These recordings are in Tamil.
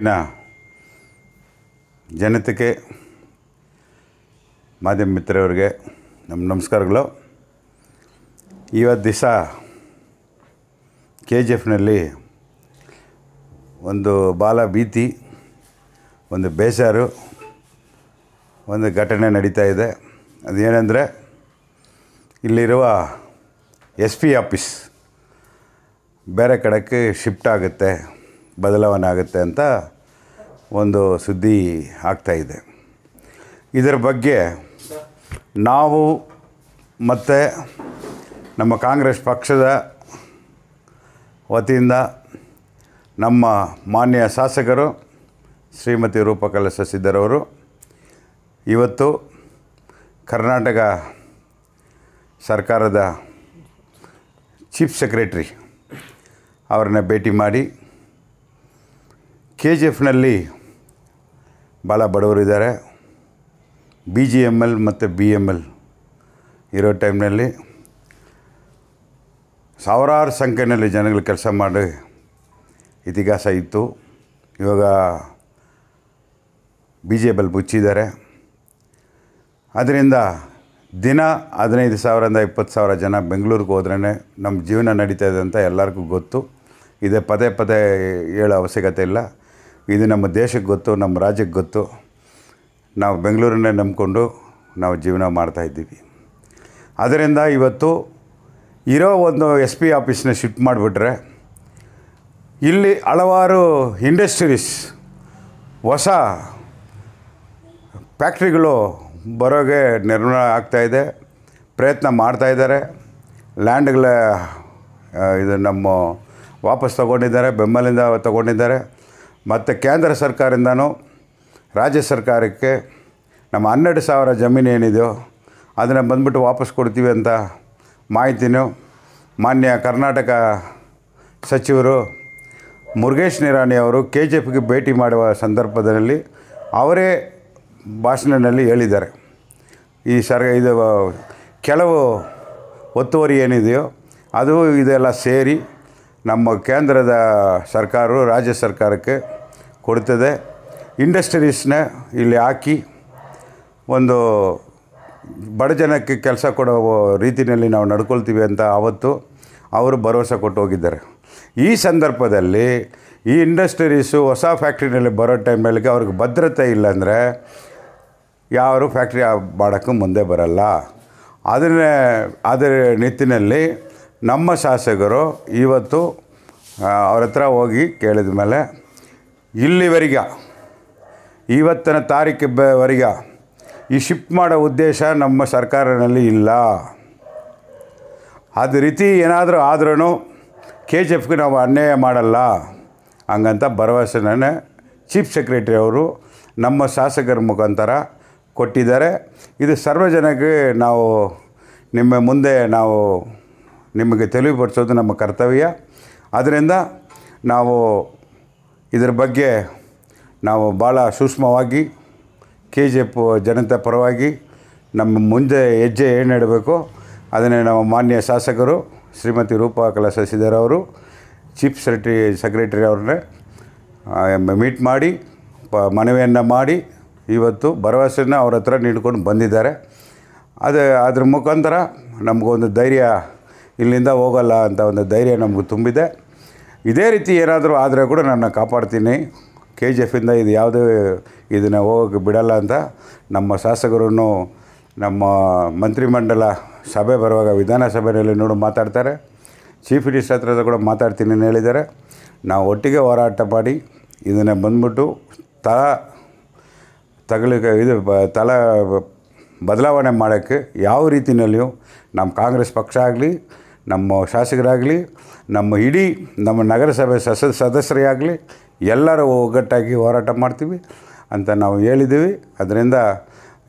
ಇನ್ನು ಜನತೆಗೆ ಮಾಧ್ಯಮ ಮಿತ್ರರವ್ರಿಗೆ ನಮ್ಮ ನಮಸ್ಕಾರಗಳು ಇವತ್ತು ದಿವಸ ಕೆ ಜಿ ಎಫ್ನಲ್ಲಿ ಒಂದು ಬಾಲ ಭೀತಿ ಒಂದು ಬೇಸಾರು ಒಂದು ಘಟನೆ ನಡೀತಾ ಇದೆ ಅದೇನೆಂದರೆ ಇಲ್ಲಿರುವ ಎಸ್ ಪಿ ಆಫೀಸ್ ಬೇರೆ ಕಡೆಗೆ ಶಿಫ್ಟ್ ಆಗುತ್ತೆ ಬದಲಾವಣೆ ಆಗುತ್ತೆ ಅಂತ ಒಂದು ಸುದ್ದಿ ಆಗ್ತಾಯಿದೆ ಇದರ ಬಗ್ಗೆ ನಾವು ಮತ್ತು ನಮ್ಮ ಕಾಂಗ್ರೆಸ್ ಪಕ್ಷದ ವತಿಯಿಂದ ನಮ್ಮ ಮಾನ್ಯ ಶಾಸಕರು ಶ್ರೀಮತಿ ರೂಪಕಲ ಸಸಿದ್ದರವರು ಇವತ್ತು ಕರ್ನಾಟಕ ಸರ್ಕಾರದ ಚೀಫ್ ಸೆಕ್ರೆಟ್ರಿ ಅವರನ್ನ ಭೇಟಿ ಮಾಡಿ ಕೆ ಜಿ ಎಫ್ನಲ್ಲಿ ಭಾಳ ಬಡವರಿದ್ದಾರೆ ಬಿ ಜಿ ಎಮ್ ಎಲ್ ಮತ್ತು ಬಿ ಎಮ್ ಎಲ್ ಇರೋ ಟೈಮ್ನಲ್ಲಿ ಸಾವಿರಾರು ಸಂಖ್ಯೆಯಲ್ಲಿ ಜನಗಳು ಕೆಲಸ ಮಾಡಿ ಇತಿಹಾಸ ಇತ್ತು ಇವಾಗ ಬಿ ಜೆ ಎಲ್ ಮುಚ್ಚಿದ್ದಾರೆ ಅದರಿಂದ ದಿನ ಹದಿನೈದು ಸಾವಿರದಿಂದ ಇಪ್ಪತ್ತು ಸಾವಿರ ಜನ ಬೆಂಗಳೂರಿಗೆ ಹೋದ್ರೇ ನಮ್ಮ ಜೀವನ ನಡೀತಾ ಇದೆ ಅಂತ ಎಲ್ಲರಿಗೂ ಗೊತ್ತು ಇದೇ ಪದೇ ಪದೇ ಹೇಳೋ ಅವಶ್ಯಕತೆ ಇಲ್ಲ ಇದು ನಮ್ಮ ದೇಶಕ್ಕೆ ಗೊತ್ತು ನಮ್ಮ ರಾಜ್ಯಕ್ಕೆ ಗೊತ್ತು ನಾವು ಬೆಂಗಳೂರನ್ನೇ ನಂಬಿಕೊಂಡು ನಾವು ಜೀವನ ಮಾಡ್ತಾಯಿದ್ದೀವಿ ಅದರಿಂದ ಇವತ್ತು ಇರೋ ಒಂದು ಎಸ್ ಪಿ ಆಫೀಸ್ನ ಶಿಫ್ಟ್ ಮಾಡಿಬಿಟ್ರೆ ಇಲ್ಲಿ ಹಲವಾರು ಇಂಡಸ್ಟ್ರೀಸ್ ಹೊಸ ಫ್ಯಾಕ್ಟ್ರಿಗಳು ಬರೋಗೆ ನಿರ್ಮಾಣ ಆಗ್ತಾಯಿದೆ ಪ್ರಯತ್ನ ಮಾಡ್ತಾಯಿದ್ದಾರೆ ಲ್ಯಾಂಡ್ಗಳ ಇದು ನಮ್ಮ ವಾಪಸ್ ತಗೊಂಡಿದ್ದಾರೆ ಬೆಂಬಲಿಂದ ತೊಗೊಂಡಿದ್ದಾರೆ ಮತ್ತು ಕೇಂದ್ರ ಸರ್ಕಾರದಿಂದನೂ ರಾಜ್ಯ ಸರ್ಕಾರಕ್ಕೆ ನಮ್ಮ ಹನ್ನೆರಡು ಸಾವಿರ ಜಮೀನು ಏನಿದೆಯೋ ಅದನ್ನು ಬಂದ್ಬಿಟ್ಟು ವಾಪಸ್ ಕೊಡ್ತೀವಿ ಅಂತ ಮಾಹಿತಿನೂ ಮಾನ್ಯ ಕರ್ನಾಟಕ ಸಚಿವರು ಮುರುಗೇಶ್ ನಿರಾಣಿ ಅವರು ಕೆ ಜೆ ಪಿಗೆ ಭೇಟಿ ಮಾಡುವ ಸಂದರ್ಭದಲ್ಲಿ ಅವರೇ ಭಾಷಣದಲ್ಲಿ ಹೇಳಿದ್ದಾರೆ ಈ ಸರ್ ಇದು ಕೆಲವು ಒತ್ತುವರಿ ಏನಿದೆಯೋ ಅದು ಇದೆಲ್ಲ ಸೇರಿ ನಮ್ಮ ಕೇಂದ್ರದ ಸರ್ಕಾರವು ರಾಜ್ಯ ಸರ್ಕಾರಕ್ಕೆ ಕೊಡ್ತದೆ ಇಂಡಸ್ಟ್ರೀಸ್ನ ಇಲ್ಲಿ ಹಾಕಿ ಒಂದು ಬಡ ಜನಕ್ಕೆ ಕೆಲಸ ಕೊಡೋ ರೀತಿಯಲ್ಲಿ ನಾವು ನಡ್ಕೊಳ್ತೀವಿ ಅಂತ ಆವತ್ತು ಅವರು ಭರವಸೆ ಕೊಟ್ಟು ಹೋಗಿದ್ದಾರೆ ಈ ಸಂದರ್ಭದಲ್ಲಿ ಈ ಇಂಡಸ್ಟ್ರೀಸು ಹೊಸ ಫ್ಯಾಕ್ಟ್ರಿನಲ್ಲಿ ಬರೋ ಟೈಮಲ್ಲಿಗೆ ಅವ್ರಿಗೆ ಭದ್ರತೆ ಇಲ್ಲಾಂದರೆ ಯಾರು ಫ್ಯಾಕ್ಟ್ರಿ ಮಾಡೋಕ್ಕೂ ಮುಂದೆ ಬರಲ್ಲ ಅದನ್ನೇ ಅದರ ನಿಟ್ಟಿನಲ್ಲಿ ನಮ್ಮ ಶಾಸಕರು ಇವತ್ತು ಅವ್ರ ಹತ್ರ ಹೋಗಿ ಕೇಳಿದ ಮೇಲೆ ಇಲ್ಲಿವರೆಗ ಇವತ್ತಿನ ವರೆಗ ಈ ಶಿಫ್ಟ್ ಮಾಡೋ ಉದ್ದೇಶ ನಮ್ಮ ಸರ್ಕಾರನಲ್ಲಿ ಇಲ್ಲ ಅದು ರೀತಿ ಏನಾದರೂ ಆದ್ರೂ ಕೆ ಜಿ ಎಫ್ಗೆ ನಾವು ಅನ್ಯಾಯ ಮಾಡಲ್ಲ ಹಂಗಂತ ಭರವಸೆನೇ ಚೀಫ್ ಸೆಕ್ರೆಟರಿ ಅವರು ನಮ್ಮ ಶಾಸಕರ ಮುಖಾಂತರ ಕೊಟ್ಟಿದ್ದಾರೆ ಇದು ಸರ್ವಜನಕ್ಕೆ ನಾವು ನಿಮ್ಮ ಮುಂದೆ ನಾವು ನಿಮಗೆ ತಿಳಿಪಡಿಸೋದು ನಮ್ಮ ಕರ್ತವ್ಯ ಅದರಿಂದ ನಾವು ಇದರ ಬಗ್ಗೆ ನಾವು ಭಾಳ ಸೂಕ್ಷ್ಮವಾಗಿ ಕೆ ಜಿ ಎಫ್ ಜನತೆ ಪರವಾಗಿ ನಮ್ಮ ಮುಂದೆ ಹೆಜ್ಜೆ ಏನು ಇಡಬೇಕು ಅದನ್ನೇ ನಮ್ಮ ಮಾನ್ಯ ಶಾಸಕರು ಶ್ರೀಮತಿ ರೂಪಾ ಕಲಾ ಶಶಿಧರ್ ಅವರು ಚೀಫ್ ಸೆಕ್ರೆಟರಿ ಸೆಕ್ರೆಟರಿ ಅವ್ರನ್ನೇ ಮೀಟ್ ಮಾಡಿ ಪ ಮನವಿಯನ್ನು ಮಾಡಿ ಇವತ್ತು ಭರವಸೆಯನ್ನು ಅವ್ರ ಹತ್ರ ನೀಡ್ಕೊಂಡು ಬಂದಿದ್ದಾರೆ ಅದೇ ಅದ್ರ ಮುಖಾಂತರ ನಮಗೊಂದು ಧೈರ್ಯ ಇಲ್ಲಿಂದ ಹೋಗಲ್ಲ ಅಂತ ಒಂದು ಧೈರ್ಯ ನಮಗೆ ತುಂಬಿದೆ ಇದೇ ರೀತಿ ಏನಾದರೂ ಆದರೆ ಕೂಡ ನಾನು ಕಾಪಾಡ್ತೀನಿ ಕೆ ಜಿ ಎಫಿಂದ ಇದು ಯಾವುದೇ ಇದನ್ನು ಹೋಗೋಕ್ಕೆ ಬಿಡಲ್ಲ ಅಂತ ನಮ್ಮ ಶಾಸಕರನ್ನು ನಮ್ಮ ಮಂತ್ರಿಮಂಡಲ ಸಭೆ ಬರುವಾಗ ವಿಧಾನಸಭೆಯಲ್ಲಿ ನೋಡು ಮಾತಾಡ್ತಾರೆ ಚೀಫ್ ಮಿನಿಸ್ಟರ್ ಹತ್ರ ಕೂಡ ಮಾತಾಡ್ತೀನಿ ಅಂತ ಹೇಳಿದ್ದಾರೆ ನಾವು ಒಟ್ಟಿಗೆ ಹೋರಾಟ ಮಾಡಿ ಇದನ್ನು ಬಂದ್ಬಿಟ್ಟು ತಲ ತಗಲಿಕ್ಕೆ ಇದು ತಲ ಬದಲಾವಣೆ ಮಾಡೋಕ್ಕೆ ಯಾವ ರೀತಿಯಲ್ಲಿಯೂ ನಮ್ಮ ಕಾಂಗ್ರೆಸ್ ಪಕ್ಷ ಆಗಲಿ ನಮ್ಮ ಶಾಸಕರಾಗಲಿ ನಮ್ಮ ಇಡೀ ನಮ್ಮ ನಗರಸಭೆ ಸಸ ಸದಸ್ಯರೇ ಆಗಲಿ ಎಲ್ಲರೂ ಒಗ್ಗಟ್ಟಾಗಿ ಹೋರಾಟ ಮಾಡ್ತೀವಿ ಅಂತ ನಾವು ಹೇಳಿದ್ದೀವಿ ಅದರಿಂದ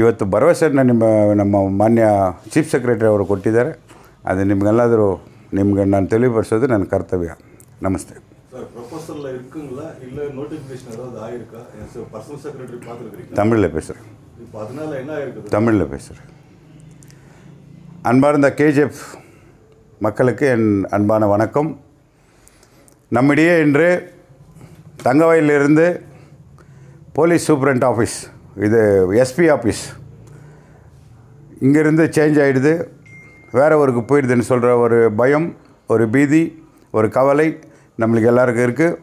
ಇವತ್ತು ಭರವಸೆಯನ್ನು ನಿಮ್ಮ ನಮ್ಮ ಮಾನ್ಯ ಚೀಫ್ ಸೆಕ್ರೆಟರಿ ಅವರು ಕೊಟ್ಟಿದ್ದಾರೆ ಅದು ನಿಮಗೆಲ್ಲಾದರೂ ನಿಮ್ಗೆ ನಾನು ತಿಳಿಪಡಿಸೋದು ನನ್ನ ಕರ್ತವ್ಯ ನಮಸ್ತೆ ತಮಿಳ್ பேசுகிறேன் ಅನ್ಬಾರ್ದ ಕೆ ಜಿ ಎಫ್ மக்களுக்கு என் அன்பான வணக்கம் நம்மிடையே இன்று தங்கவயிலிருந்து போலீஸ் சூப்ரண்ட் ஆஃபீஸ் இது எஸ்பி ஆஃபீஸ் இங்கேருந்து சேஞ்ச் ஆகிடுது வேறு ஊருக்கு போயிடுதுன்னு சொல்கிற ஒரு பயம் ஒரு பீதி ஒரு கவலை நம்மளுக்கு எல்லாருக்கும் இருக்குது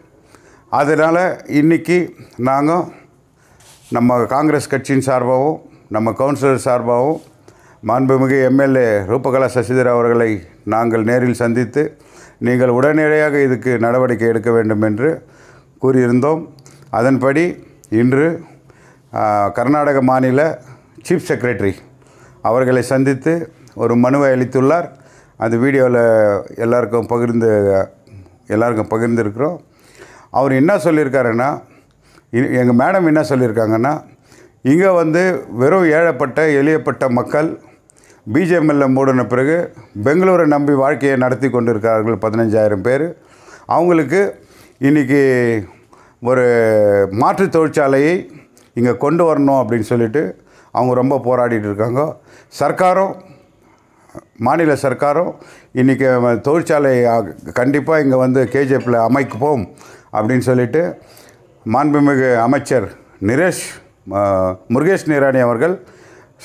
அதனால் இன்றைக்கி நாங்கள் நம்ம காங்கிரஸ் கட்சியின் சார்பாகவும் நம்ம கவுன்சிலர் சார்பாகவும் மாண்புமிகு எம்எல்ஏ ரூபகலா சசிதர் அவர்களை நாங்கள் நேரில் சந்தித்து நீங்கள் உடனடியாக இதுக்கு நடவடிக்கை எடுக்க வேண்டும் என்று கூறியிருந்தோம் அதன்படி இன்று கர்நாடக மாநில சீஃப் செக்ரட்டரி அவர்களை சந்தித்து ஒரு மனுவை அளித்துள்ளார் அந்த வீடியோவில் எல்லாருக்கும் பகிர்ந்து எல்லாருக்கும் பகிர்ந்துருக்கிறோம் அவர் என்ன சொல்லியிருக்காருன்னா எங்கள் மேடம் என்ன சொல்லியிருக்காங்கன்னா இங்கே வந்து வெறும் ஏழப்பட்ட எளியப்பட்ட மக்கள் பிஜேஎம்எல்ல மூடின பிறகு பெங்களூரை நம்பி வாழ்க்கையை நடத்தி கொண்டு இருக்கிறார்கள் பதினஞ்சாயிரம் பேர் அவங்களுக்கு இன்றைக்கி ஒரு மாற்று தொழிற்சாலையை இங்கே கொண்டு வரணும் அப்படின்னு சொல்லிட்டு அவங்க ரொம்ப போராடிட்டு இருக்காங்க சர்க்காரும் மாநில சர்க்காரும் இன்றைக்கி தொழிற்சாலை கண்டிப்பாக இங்கே வந்து கேஜிஎஃப்பில் அமைக்குப்போம் அப்படின்னு சொல்லிட்டு மாண்புமிகு அமைச்சர் நிரேஷ் முருகேஷ் நிரானி அவர்கள்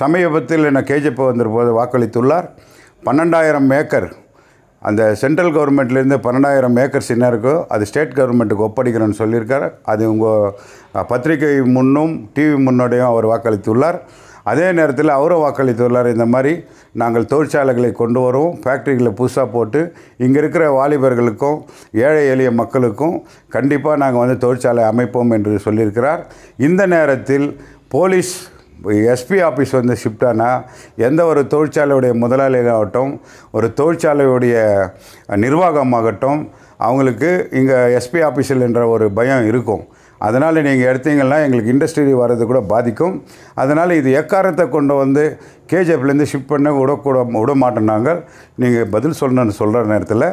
சமீபத்தில் என கேஜிபி வந்திருப்போது வாக்களித்துள்ளார் பன்னெண்டாயிரம் ஏக்கர் அந்த சென்ட்ரல் கவர்மெண்ட்லேருந்து பன்னெண்டாயிரம் ஏக்கர்ஸ் என்ன இருக்கோ அது ஸ்டேட் கவர்மெண்ட்டுக்கு ஒப்படைக்கிறேன்னு சொல்லியிருக்கார் அது உங்கள் பத்திரிகை முன்னும் டிவி முன்னோடையும் அவர் வாக்களித்துள்ளார் அதே நேரத்தில் அவரும் வாக்களித்துள்ளார் இந்த மாதிரி நாங்கள் தொழிற்சாலைகளை கொண்டு வருவோம் ஃபேக்ட்ரிகளை புதுசாக போட்டு இங்கே இருக்கிற வாலிபர்களுக்கும் ஏழை எளிய மக்களுக்கும் கண்டிப்பாக நாங்கள் வந்து தொழிற்சாலை அமைப்போம் என்று சொல்லியிருக்கிறார் இந்த நேரத்தில் போலீஸ் எஸ்பி ஆஃபீஸ் வந்து ஷிஃப்ட் ஆனால் எந்த ஒரு தொழிற்சாலையுடைய முதலாளிகளாகட்டும் ஒரு தொழிற்சாலையுடைய நிர்வாகமாகட்டும் அவங்களுக்கு இங்கே எஸ்பி ஆஃபீஸில் என்ற ஒரு பயம் இருக்கும் அதனால் நீங்கள் எடுத்தீங்கன்னா எங்களுக்கு இண்டஸ்ட்ரி வர்றது கூட பாதிக்கும் அதனால் இது எக்காரத்தை கொண்டு வந்து கேஜிஎஃப்லேருந்து ஷிஃப்ட் பண்ண விடக்கூட விட மாட்டோம் நாங்கள் நீங்கள் பதில் சொல்லணும்னு சொல்கிற நேரத்தில்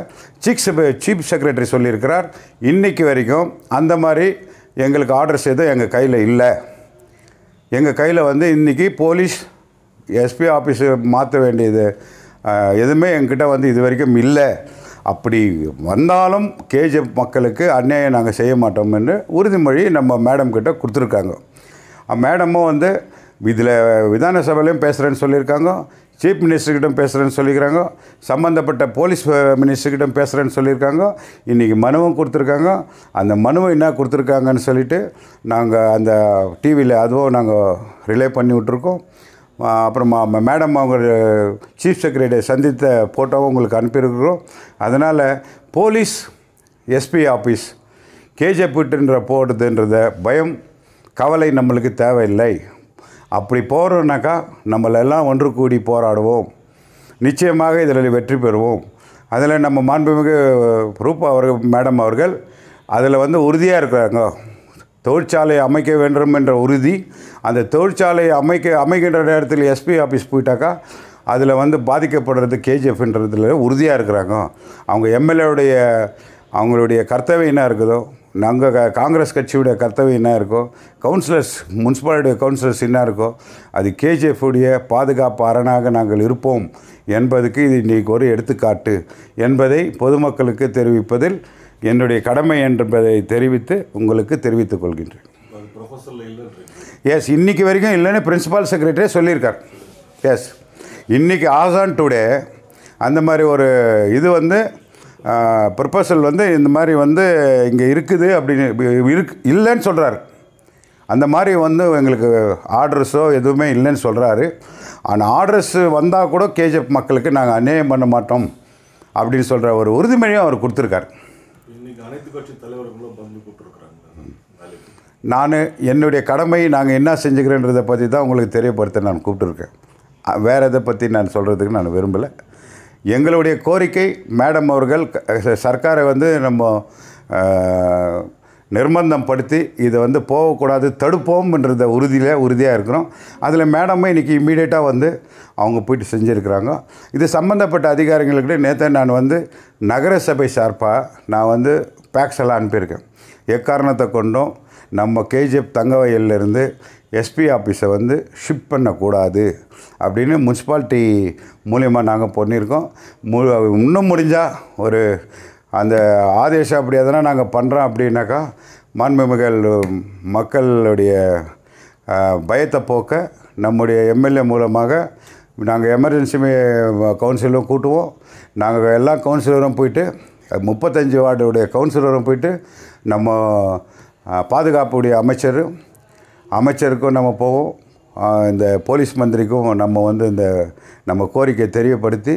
சீஃப் சீஃப் செக்ரட்டரி சொல்லியிருக்கிறார் இன்றைக்கு வரைக்கும் அந்த மாதிரி எங்களுக்கு ஆர்டர்ஸ் எதுவும் எங்கள் கையில் இல்லை எங்கள் கையில் வந்து இன்றைக்கி போலீஸ் எஸ்பி ஆஃபீஸு மாற்ற வேண்டியது எதுவுமே எங்கிட்ட வந்து இது வரைக்கும் இல்லை அப்படி வந்தாலும் கேஜிஎஃப் மக்களுக்கு அந்நியாயம் நாங்கள் செய்ய மாட்டோம் என்று உறுதிமொழி நம்ம மேடம் கிட்ட கொடுத்துருக்காங்க மேடமும் வந்து இதில் விதான சபையிலையும் பேசுகிறேன்னு சொல்லியிருக்காங்க சீஃப் மினிஸ்டர்கிட்ட பேசுகிறேன்னு சொல்லியிருக்காங்க சம்மந்தப்பட்ட போலீஸ் மினிஸ்டர்கிட்ட பேசுகிறேன்னு சொல்லியிருக்காங்க இன்றைக்கி மனுவும் கொடுத்துருக்காங்க அந்த மனுவை என்ன கொடுத்துருக்காங்கன்னு சொல்லிவிட்டு நாங்கள் அந்த டிவியில் அதுவும் நாங்கள் ரிலே பண்ணி விட்ருக்கோம் அப்புறமா மேடம் அவங்க சீஃப் செக்ரட்டரி சந்தித்த ஃபோட்டோவும் உங்களுக்கு அனுப்பியிருக்கிறோம் அதனால் போலீஸ் எஸ்பி ஆஃபீஸ் கேஜே போட்டுன்ற போடுதுன்றத பயம் கவலை நம்மளுக்கு தேவையில்லை அப்படி போகிறோன்னாக்கா நம்மளெல்லாம் ஒன்று கூடி போராடுவோம் நிச்சயமாக இதில் வெற்றி பெறுவோம் அதில் நம்ம மாண்புமிகு ரூப் அவர்கள் மேடம் அவர்கள் அதில் வந்து உறுதியாக இருக்கிறாங்க தொழிற்சாலை அமைக்க வேண்டும் என்ற உறுதி அந்த தொழிற்சாலை அமைக்க அமைக்கின்ற நேரத்தில் எஸ்பி ஆஃபீஸ் போயிட்டாக்கா அதில் வந்து பாதிக்கப்படுறது கேஜிஎஃப்ன்றதுல உறுதியாக இருக்கிறாங்க அவங்க எம்எல்ஏவுடைய அவங்களுடைய கர்த்தவியனாக என்ன இருக்குதோ நாங்கள் க காங்கிரஸ் கட்சியுடைய கர்த்தவியம் என்ன இருக்கோ கவுன்சிலர்ஸ் முன்சிபாலிட்டி கவுன்சிலர்ஸ் என்ன இருக்கோ அது கேஜிஎஃபுடைய பாதுகாப்பு அரணாக நாங்கள் இருப்போம் என்பதுக்கு இது இன்றைக்கு ஒரு எடுத்துக்காட்டு என்பதை பொதுமக்களுக்கு தெரிவிப்பதில் என்னுடைய கடமை என்பதை தெரிவித்து உங்களுக்கு தெரிவித்துக் கொள்கின்றேன் எஸ் இன்றைக்கி வரைக்கும் இல்லைன்னு பிரின்சிபால் செக்ரட்டரியே சொல்லியிருக்கார் எஸ் இன்றைக்கி ஆசான் டுடே அந்த மாதிரி ஒரு இது வந்து ப்ரொபோசல் வந்து இந்த மாதிரி வந்து இங்கே இருக்குது அப்படின்னு இருக்கு இல்லைன்னு சொல்கிறாரு அந்த மாதிரி வந்து எங்களுக்கு ஆர்டர்ஸோ எதுவுமே இல்லைன்னு சொல்கிறாரு ஆனால் ஆர்டர்ஸ் வந்தால் கூட கேஜிஎஃப் மக்களுக்கு நாங்கள் அநியாயம் பண்ண மாட்டோம் அப்படின்னு சொல்கிற ஒரு உறுதிமொழியும் அவர் கொடுத்துருக்காரு நான் என்னுடைய கடமை நாங்கள் என்ன செஞ்சுக்கிறேன்றதை பற்றி தான் உங்களுக்கு தெரியப்படுத்த நான் கூப்பிட்டுருக்கேன் வேறு எதை பற்றி நான் சொல்கிறதுக்கு நான் விரும்பலை எங்களுடைய கோரிக்கை மேடம் அவர்கள் சர்க்காரை வந்து நம்ம நிர்பந்தம் படுத்தி இதை வந்து போகக்கூடாது தடுப்போம்ன்றத உறுதியில் உறுதியாக இருக்கிறோம் அதில் மேடமும் இன்றைக்கி இம்மீடியட்டாக வந்து அவங்க போயிட்டு செஞ்சுருக்கிறாங்க இது சம்மந்தப்பட்ட அதிகாரிகளுக்கிட்ட நேற்று நான் வந்து நகரசபை சார்பாக நான் வந்து பேக்ஸ் எல்லாம் அனுப்பியிருக்கேன் எக்காரணத்தை கொண்டும் நம்ம கேஜிஎஃப் தங்கவயல்லேருந்து எஸ்பி ஆஃபீஸை வந்து ஷிஃப்ட் பண்ணக்கூடாது அப்படின்னு முன்சிபாலிட்டி மூலியமாக நாங்கள் பண்ணியிருக்கோம் மு இன்னும் முடிஞ்சால் ஒரு அந்த ஆதேசம் அப்படி எதனா நாங்கள் பண்ணுறோம் அப்படின்னாக்கா மாண்புமிகள் மக்களுடைய பயத்தை போக்க நம்முடைய எம்எல்ஏ மூலமாக நாங்கள் எமர்ஜென்சி கவுன்சிலும் கூட்டுவோம் நாங்கள் எல்லா கவுன்சிலரும் போயிட்டு முப்பத்தஞ்சு வார்டுடைய கவுன்சிலரும் போயிட்டு நம்ம பாதுகாப்புடைய அமைச்சரும் அமைச்சருக்கும் நம்ம போவோம் இந்த போலீஸ் மந்திரிக்கும் நம்ம வந்து இந்த நம்ம கோரிக்கை தெரியப்படுத்தி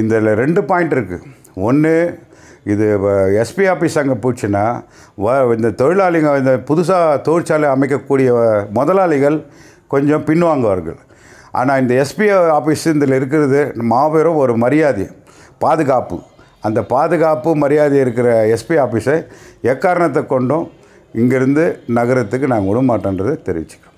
இதில் ரெண்டு பாயிண்ட் இருக்குது ஒன்று இது எஸ்பி ஆஃபீஸ் அங்கே போச்சுன்னா வ இந்த தொழிலாளிங்க இந்த புதுசாக தொழிற்சாலை அமைக்கக்கூடிய முதலாளிகள் கொஞ்சம் பின்வாங்குவார்கள் ஆனால் இந்த எஸ்பி ஆஃபீஸ் இதில் இருக்கிறது மாபெரும் ஒரு மரியாதை பாதுகாப்பு அந்த பாதுகாப்பு மரியாதை இருக்கிற எஸ்பி ஆஃபீஸை எக்காரணத்தை கொண்டும் இங்கேருந்து நகரத்துக்கு நாங்கள் விட மாட்டோன்றதை தெரிவிச்சுக்கிறோம்